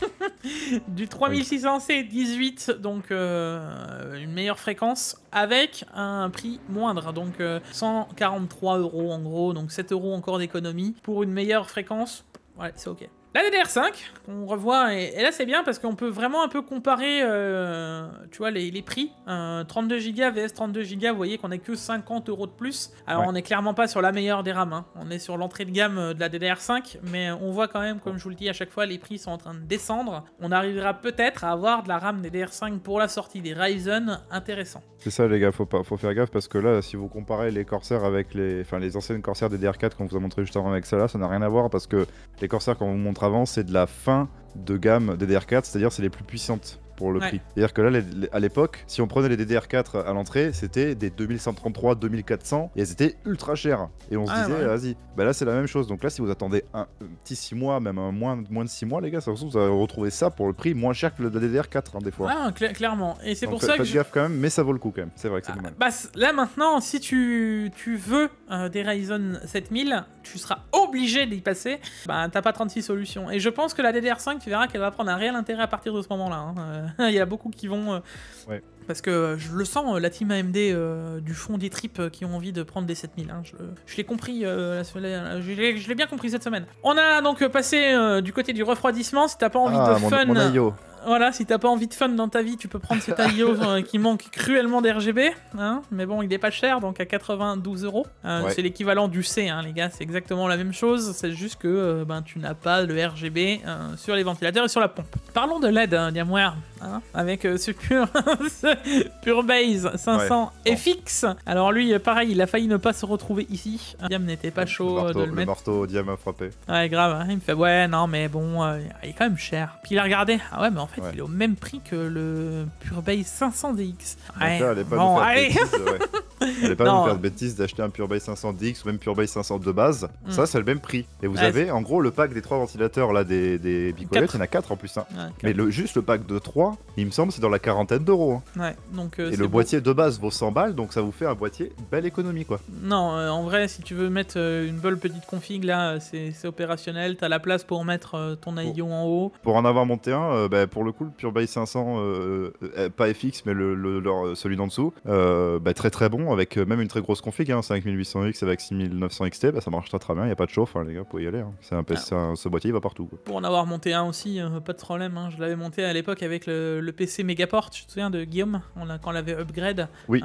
du 3600C18, donc euh, une meilleure fréquence, avec un prix moindre, donc 143 euh, euros en gros, donc 7 euros encore d'économie pour une meilleure fréquence. Ouais, c'est ok. La DDR5, on revoit, et, là c'est bien parce qu'on peut vraiment un peu comparer, euh, tu vois, les, prix. 32Go vs 32Go, vous voyez qu'on est que 50 euros de plus. Alors on n'est clairement pas sur la meilleure des RAM, hein. on est sur l'entrée de gamme euh, de la DDR5, mais on voit quand même, comme je vous le dis à chaque fois, les prix sont en train de descendre. On arrivera peut-être à avoir de la RAM DDR5 pour la sortie des Ryzen intéressant. C'est ça les gars, faut, pas, faut faire gaffe parce que là, si vous comparez les Corsair avec les, enfin, les anciennes Corsair DDR4 qu'on vous a montré juste avant avec ça là ça n'a rien à voir parce que les Corsair qu'on vous montre avant, c'est de la fin de gamme DDR4, c'est-à-dire c'est les plus puissantes pour le prix. C'est-à-dire que là, à l'époque, si on prenait les DDR4 à l'entrée, c'était des 2133, 2400 et elles étaient ultra chères. Et on se ah, disait, vas-y, bah là, c'est la même chose. Donc là, si vous attendez un, petit 6 mois, même un moins, moins de 6 mois, les gars, ça vous allez retrouver ça pour le prix moins cher que le DDR4, hein, des fois. Ah, clairement. Et c'est pour ça que. Je... gaffe quand même, mais ça vaut le coup quand même. C'est vrai que c'est ah, bah, là, maintenant, si tu, tu veux euh, des Ryzen 7000, tu seras obligé d'y passer. Bah, t'as pas 36 solutions. Et je pense que la DDR5, tu verras qu'elle va prendre un réel intérêt à partir de ce moment-là. Hein. Euh, euh, il y a beaucoup qui vont. Euh, parce que je le sens, euh, la team AMD du fond des tripes qui ont envie de prendre des 7000. Hein. Je, l'ai compris, je, je l'ai bien compris cette semaine. On a donc passé du côté du refroidissement. Si t'as pas envie ah, de fun voilà, si t'as pas envie de fun dans ta vie, tu peux prendre cet agio euh, qui manque cruellement d'RGB. Hein mais bon, il est pas cher, donc à 92 euros. Euh, c'est l'équivalent du C, hein, les gars. C'est exactement la même chose. C'est juste que euh, ben, tu n'as pas le RGB sur les ventilateurs et sur la pompe. Parlons de LED, hein, Diamware. Hein, avec ce Pure Base 500 FX. Alors lui, pareil, il a failli ne pas se retrouver ici. Ah, Diam n'était pas chaud le marteau, de le, marteau Diam a frappé. Ouais, grave. Hein, il me fait ouais, non, mais bon, il est quand même cher. Puis il a regardé. Ah ouais, mais en fait, il est au même prix que le PureBay 500 DX. Ouais, elle pas bon, nous faire pas de bêtises d'acheter un PureBay 500 DX ou même PureBay 500 de base. Mm. Ça, c'est le même prix. Et vous avez, en gros, le pack des trois ventilateurs là des, des Bicolettes. Il y en a quatre en plus. Hein. Mais le, juste le pack de trois, il me semble, c'est dans la quarantaine d'euros. Hein. Donc, euh, Et le boîtier de base vaut 100 balles, donc ça vous fait un boîtier belle économie quoi. Non, euh, en vrai, si tu veux mettre euh, une belle petite config là, c'est opérationnel. T'as la place pour mettre ton aillon en haut. Pour en avoir monté un, bah, pour le coup, le Pure Buy 500, euh, euh, euh, pas FX, mais le, leur, celui d'en dessous, bah, très très bon, avec même une très grosse config, hein, 5800X avec 6900 XT, bah, ça marche très très bien, il n'y a pas de chauffe, hein, les gars, vous pouvez y aller. Hein. C'est un, PC, ah ce boîtier, il va partout. Pour en avoir monté un aussi, pas de problème, hein. je l'avais monté à l'époque avec le, PC Megaport, je me souviens de Guillaume, on quand on l'avait upgrade. Oui.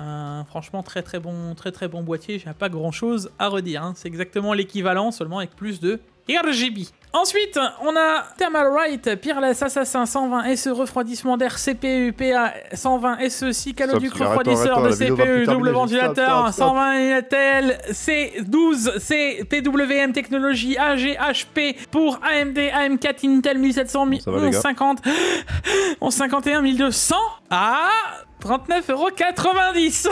franchement, très très bon, très très bon boîtier, j'ai pas grand chose à redire, c'est exactement l'équivalent, seulement avec plus de RGB. Ensuite, on a Thermal Right, Peerless Assassin 120 SE, refroidissement d'air CPU, PA 120 SE, 6 refroidisseur de CPU, double ventilateur, 120 Intel C12, CTWM, technologie AGHP pour AMD, AM4, Intel 1700, 1150, 1151, 1200 ah 39,90€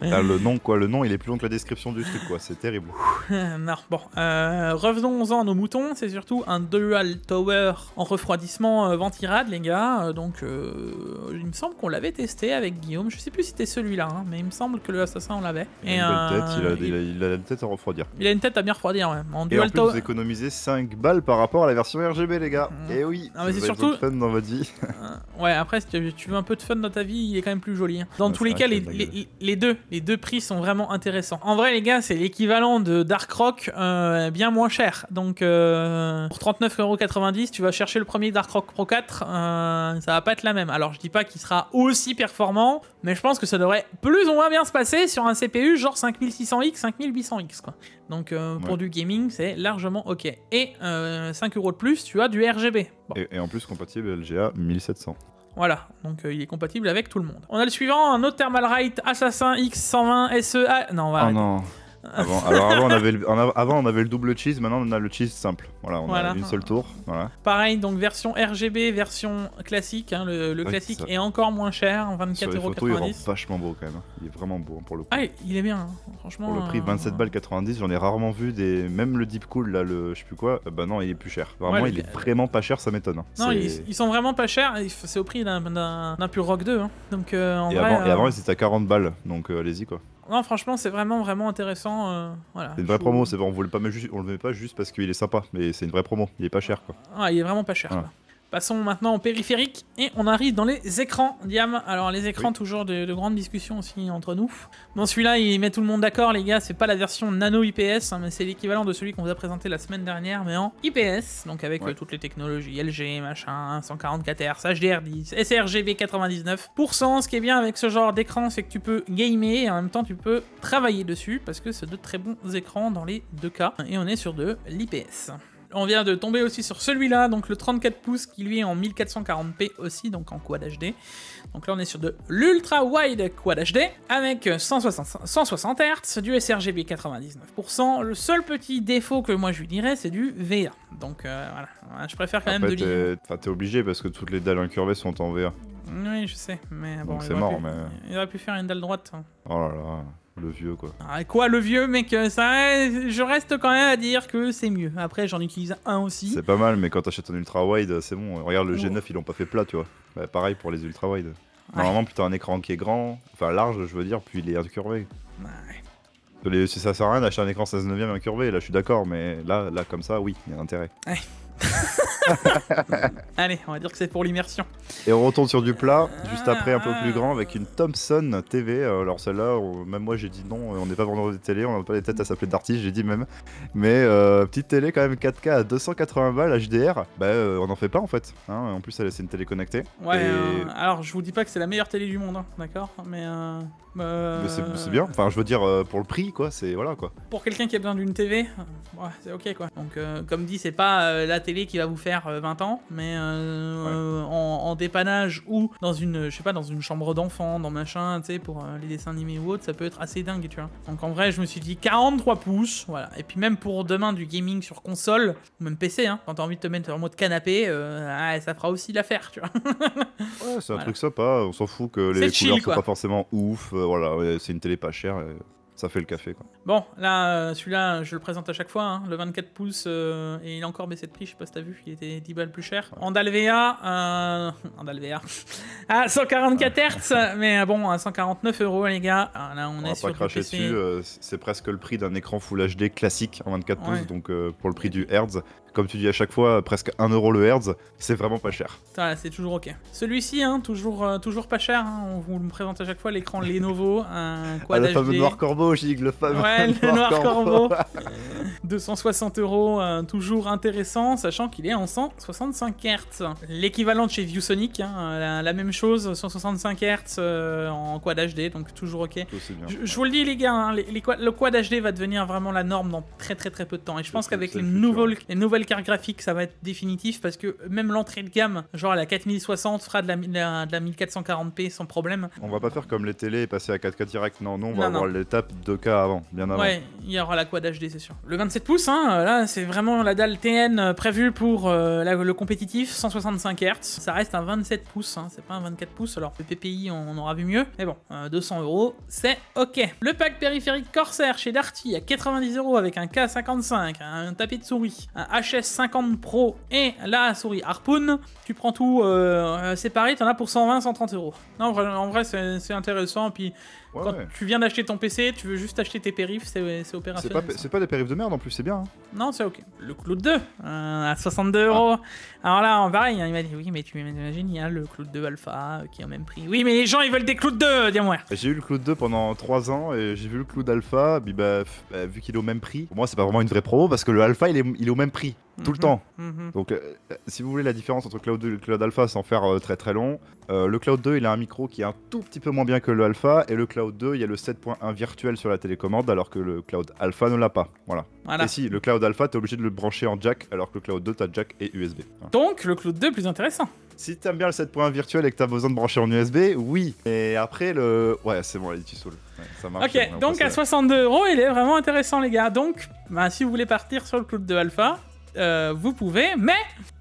voilà. Le nom, quoi. Le nom, il est plus long que la description du truc, quoi. C'est terrible. Euh, bon, euh, revenons-en à nos moutons. C'est surtout un Dual Tower en refroidissement euh, ventirad les gars. Donc, il me semble qu'on l'avait testé avec Guillaume. Je sais plus si c'était celui-là, hein, mais il me semble que le Assassin, on l'avait. Il, a une tête, il, a, une tête à refroidir. Il a une tête à bien refroidir, ouais. En Et dual en plus, vous économisez 5 balles par rapport à la version RGB, les gars. Mmh. Et eh oui, c'est surtout... fun dans votre vie. ouais, après, si tu tu veux un peu de fun dans ta vie, il est quand même plus joli. Hein. Dans tous les cas, les, deux, les deux prix sont vraiment intéressants. En vrai, les gars, c'est l'équivalent de Dark Rock, euh, bien moins cher. Donc, euh, pour 39,90€, tu vas chercher le premier Dark Rock Pro 4, euh, ça va pas être la même. Alors, je dis pas qu'il sera aussi performant, mais je pense que ça devrait plus ou moins bien se passer sur un CPU genre 5600X, 5800X, quoi. Donc, euh, pour du gaming, c'est largement OK. Et 5€ de plus, tu as du RGB. Et, en plus, compatible LGA 1700. Voilà, donc euh, il est compatible avec tout le monde. On a le suivant, un autre Thermalright Assassin X120 SEA. Non, on va ah non. Avant, alors avant, on avait le, avant, on avait le double cheese, maintenant on a le cheese simple. Voilà, on a une seule tour. Pareil, donc version RGB, version classique. Hein, le, classique est, encore moins cher, 24,90€. Il est vachement beau quand même. Hein. Il est vraiment beau hein, pour le coup. Ah, il est bien, franchement. le prix, 27 euh, balles 90, j'en ai rarement vu des. Même le Deep Cool, là, le je sais plus quoi, euh, bah non, il est plus cher. Vraiment, il est vraiment pas cher, ça m'étonne. Non, ils, sont vraiment pas chers. C'est au prix d'un pur Rock 2. Donc, euh, en et, vrai, avant, et, avant, ils étaient à 40 balles, donc allez-y quoi. Non, franchement, c'est vraiment, vraiment intéressant. Euh, voilà. C'est une vraie promo, c'est on ne le, met pas juste parce qu'il est sympa, mais c'est une vraie promo, il est pas cher quoi. Ah, il est vraiment pas cher. Passons maintenant au périphérique et on arrive dans les écrans, Diam. Alors les écrans, toujours de, grandes discussions aussi entre nous. Bon, celui-là, il met tout le monde d'accord, les gars. C'est pas la version nano IPS, hein, mais c'est l'équivalent de celui qu'on vous a présenté la semaine dernière, mais en IPS. Donc avec euh, toutes les technologies LG, machin, 144 Hz, HDR10, sRGB 99%. Ce qui est bien avec ce genre d'écran, c'est que tu peux gamer et en même temps tu peux travailler dessus parce que c'est de très bons écrans dans les deux cas. Et on est sur de l'IPS on vient de tomber aussi sur celui-là, donc le 34 pouces qui lui est en 1440p aussi, donc en Quad HD. Donc là on est sur de l'Ultra Wide Quad HD avec 160, 160 Hz, du sRGB 99%. Le seul petit défaut que moi je lui dirais c'est du VA. Donc euh, voilà, je préfère quand même de Enfin t'es obligé parce que toutes les dalles incurvées sont en VA. Oui je sais, mais bon. Donc c'est mort mais... Il aurait pu faire une dalle droite. Hein. Oh là là. Le vieux, quoi. Ah, quoi, le vieux, mec ça, Je reste quand même à dire que c'est mieux. Après, j'en utilise un aussi. C'est pas mal, mais quand t'achètes un ultra wide, c'est bon. Regarde, le G9, ils l'ont pas fait plat, tu vois. Bah, pareil pour les ultra wide. Normalement, ouais. un écran qui est grand, enfin large, je veux dire, puis il est incurvé. Ouais. ça sert à rien d'acheter un écran 16 9 incurvé, là, je suis d'accord, mais là, là, comme ça, oui, il y a intérêt. Ouais. Allez, on va dire que c'est pour l'immersion. Et on retourne sur du plat, juste ah. après un peu plus grand, avec une Thompson TV. Alors celle-là, même moi j'ai dit non, on n'est pas vendeur de télé, on n'a pas les têtes à s'appeler d'artiste, j'ai dit même. Mais euh, petite télé quand même 4K à 280 balles HDR, bah euh, on n'en fait pas en fait. Hein. En plus, elle c'est une télé connectée. Ouais, euh, alors je vous dis pas que c'est la meilleure télé du monde, hein, d'accord Mais euh, c'est bien, enfin je veux dire euh, pour le prix quoi, c'est voilà quoi. Pour quelqu'un qui a besoin d'une TV, euh, c'est ok quoi. Donc comme dit, c'est pas la télé qui va vous faire 20 ans, mais en, dépannage ou dans une, je sais pas, dans une chambre d'enfant, dans machin, tu sais, pour les dessins animés ou autre, ça peut être assez dingue, tu vois. Donc en vrai, je me suis dit 43 pouces, voilà. Et puis même pour demain du gaming sur console, ou même PC, hein, quand t'as envie de te mettre en mode canapé, ça fera aussi l'affaire, tu vois. ouais, c'est un truc sympa, on s'en fout que les couleurs chill, sont pas forcément ouf voilà, c'est une télé pas chère. ça fait le café. Quoi. Bon, là, euh, celui-là, je le présente à chaque fois, hein. le 24 pouces, euh, et il a encore baissé de prix, je sais pas si t'as vu, il était 10 balles plus cher. En Dalvea, euh, à 144 Hz, mais bon, à 149 euros, les gars, ah, là, on, on va pas cracher dessus, c'est presque le prix d'un écran Full HD classique en 24 pouces, donc pour le prix du Hertz, comme tu dis à chaque fois, presque 1 euro le Hertz, c'est vraiment pas cher. Voilà, c'est toujours ok. Celui-ci, hein, toujours, euh, toujours pas cher, hein. on vous le présente à chaque fois, l'écran Lenovo, un quad ah, le fameux noir corbeau, Gig, le fameux ouais, le noir, noir corbeau. 260 euh, euros, euh, toujours intéressant, sachant qu'il est en 165 hertz L'équivalent de chez ViewSonic, hein, la, même chose, 165 hertz en quad HD, donc toujours ok. je, vous le dis les gars, le quad HD va devenir vraiment la norme dans très très très peu de temps, et je pense qu'avec les, les nouvelles carte graphique, ça va être définitif parce que même l'entrée de gamme, genre la 4060 fera de la, de la, 1440p sans problème. On va pas faire comme les télés et passer à 4K direct. Non, non, on va avoir l'étape 2K avant, bien avant. Ouais, il y aura la Quad HD, c'est sûr. Le 27 pouces, hein, là, c'est vraiment la dalle TN euh, prévue pour euh, le compétitif, 165 Hz. Ça reste un 27 pouces, hein, c'est pas un 24 pouces. Alors, le PPI, on, aura vu mieux. Mais bon, 200 euh, euros, c'est OK. Le pack périphérique Corsair chez Darty à 90 euros avec un K55, un tapis de souris, un 50 Pro et la souris Harpoon. Tu prends tout c'est euh, euh, séparé, t'en as pour 120, 130 euros. Non, en vrai, c'est intéressant. Puis quand tu viens d'acheter ton PC, tu veux juste acheter tes périphes, c'est, opérationnel. C'est pas, des périphes de merde en plus, c'est bien. Hein. Non, c'est ok. Le Cloud 2, euh, à 62 ah. euros. Alors là, pareil, hein, il m'a dit Oui, mais tu m'imagines, il y a le Cloud 2 Alpha euh, qui est au même prix. Oui, mais les gens, ils veulent des Cloud 2, dis-moi. J'ai eu le Cloud 2 pendant 3 ans et j'ai vu le clou Alpha. Bah, bah, vu qu'il est au même prix, pour moi, c'est pas vraiment une vraie promo parce que le Alpha, il est au même prix tout le temps. Mhm. Mhm. Donc, euh, si vous voulez la différence entre Cloud 2 et Cloud Alpha sans faire euh, très très long, euh, le Cloud 2 il a un micro qui est un tout petit peu moins bien que le Alpha, et le Cloud 2 il y a le 7.1 virtuel sur la télécommande, alors que le Cloud Alpha ne l'a pas. Voilà. Et si, le Cloud Alpha t'es obligé de le brancher en jack, alors que le Cloud 2 t'as jack et USB. Donc, le Cloud 2 plus intéressant. Si t'aimes bien le 7.1 virtuel et que t'as besoin de brancher en USB, oui. Et après, le. Ouais, c'est bon, là, tu saoules. Ok, donc à 62 euros, il est vraiment intéressant, les gars. Donc, bah, si vous voulez partir sur le Cloud 2 Alpha, euh, vous pouvez, mais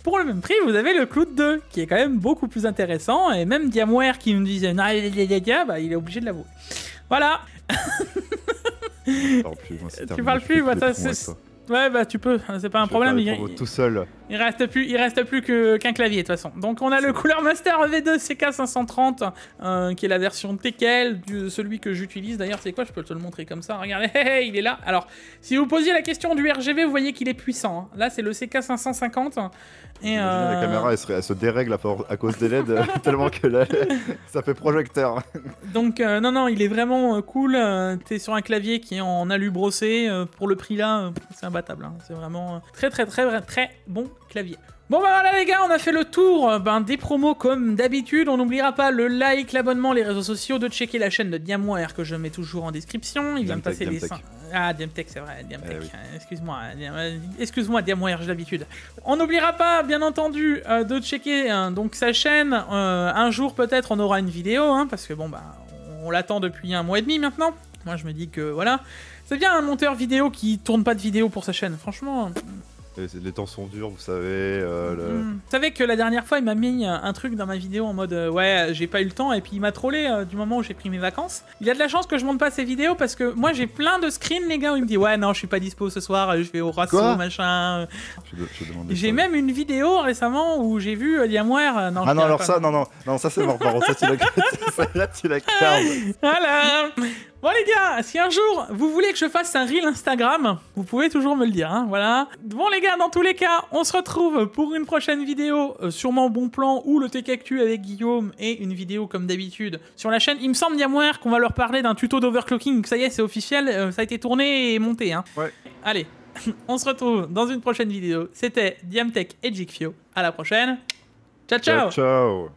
pour le même prix, vous avez le Cloud 2, qui est quand même beaucoup plus intéressant, et même Diamware qui me disait ah, bah, il est obligé de l'avouer. Voilà. tu parles plus, bah, Ouais, bah tu peux, hein, c'est pas un problème. Il... Tout seul. Il reste plus, il reste plus qu'un clavier de toute façon. Donc on a le Cooler Master V2 CK530, euh, qui est la version TKL, du, celui que j'utilise. D'ailleurs, c'est quoi Je peux te le montrer comme ça. Regardez, il est là. Alors, si vous posiez la question du RGV, vous voyez qu'il est puissant. Hein. Là, c'est le CK550. Et La euh, caméra, elle se, dérègle à, cause des LED, euh, tellement que ça fait projecteur. Donc, non, non, il est vraiment cool. T'es sur un clavier qui est en alu brossé. pour le prix là, c'est imbattable. Hein. C'est vraiment très, très, très, très bon clavier. Bon bah voilà les gars, on a fait le tour euh, ben, des promos comme d'habitude. On n'oubliera pas le like, l'abonnement, les réseaux sociaux, de checker la chaîne de Diamoir que je mets toujours en description. Il vient de passer les... Ah, Diamtech, c'est vrai, Diamtech. Eh euh, excuse-moi, euh, excuse-moi Diamoir, j'ai l'habitude. On n'oubliera pas, bien entendu, de checker hein, donc sa chaîne. un jour peut-être on aura une vidéo, hein, parce que bon bah on l'attend depuis un mois et demi maintenant. Moi je me dis que voilà, c'est bien un monteur vidéo qui tourne pas de vidéo pour sa chaîne. Franchement les, temps sont durs, vous savez. Euh, mm. Vous savez que la dernière fois, il m'a mis un truc dans ma vidéo en mode euh, ouais, j'ai pas eu le temps, et puis il m'a trollé euh, du moment où j'ai pris mes vacances. Il y a de la chance que je monte pas ces vidéos parce que moi j'ai plein de screens, les gars, où il me dit ouais, non, je suis pas dispo ce soir, je vais au rasso, machin. J'ai même une vidéo récemment où j'ai vu Liamware. ah non, alors ça, non, non, non, ça c'est mort, par contre, ça tu la, là, tu la Voilà. Bon les gars, si un jour vous voulez que je fasse un reel Instagram, vous pouvez toujours me le dire, hein, voilà. Bon les gars, dans tous les cas, on se retrouve pour une prochaine vidéo, euh, sûrement bon plan ou le TKQ avec Guillaume, et une vidéo comme d'habitude sur la chaîne. Il me semble, Yamware, qu'on va leur parler d'un tuto d'overclocking, ça y est, c'est officiel, euh, ça a été tourné et monté. Hein. Allez, on se retrouve dans une prochaine vidéo. C'était Diamtech et Jigfio, à la prochaine. ciao Ciao, ciao